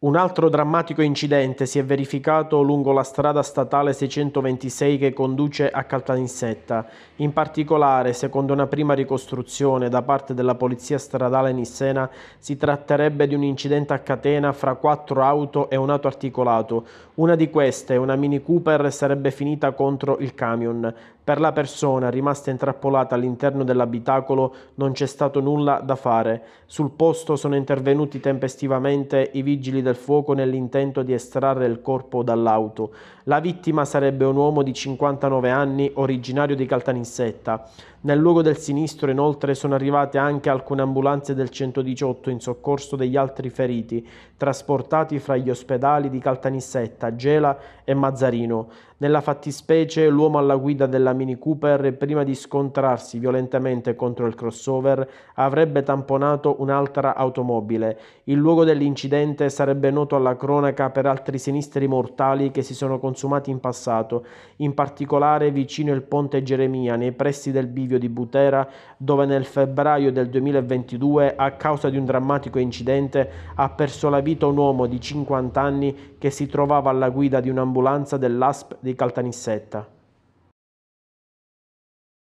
Un altro drammatico incidente si è verificato lungo la strada statale 626 che conduce a Caltanissetta. In particolare, secondo una prima ricostruzione da parte della polizia stradale Nissena, si tratterebbe di un incidente a catena fra quattro auto e un auto articolato. Una di queste, una Mini Cooper, sarebbe finita contro il camion. Per la persona rimasta intrappolata all'interno dell'abitacolo non c'è stato nulla da fare. Sul posto sono intervenuti tempestivamente i vigili del fuoco nell'intento di estrarre il corpo dall'auto. La vittima sarebbe un uomo di 59 anni originario di Caltanissetta. Nel luogo del sinistro inoltre sono arrivate anche alcune ambulanze del 118 in soccorso degli altri feriti, trasportati fra gli ospedali di Caltanissetta, Gela e Mazzarino. Nella fattispecie l'uomo alla guida della Mini Cooper, prima di scontrarsi violentemente contro il crossover, avrebbe tamponato un'altra automobile. Il luogo dell'incidente sarebbe ben noto alla cronaca per altri sinistri mortali che si sono consumati in passato, in particolare vicino il ponte Geremia, nei pressi del bivio di Butera, dove nel febbraio del 2022, a causa di un drammatico incidente, ha perso la vita un uomo di 50 anni che si trovava alla guida di un'ambulanza dell'ASP di Caltanissetta.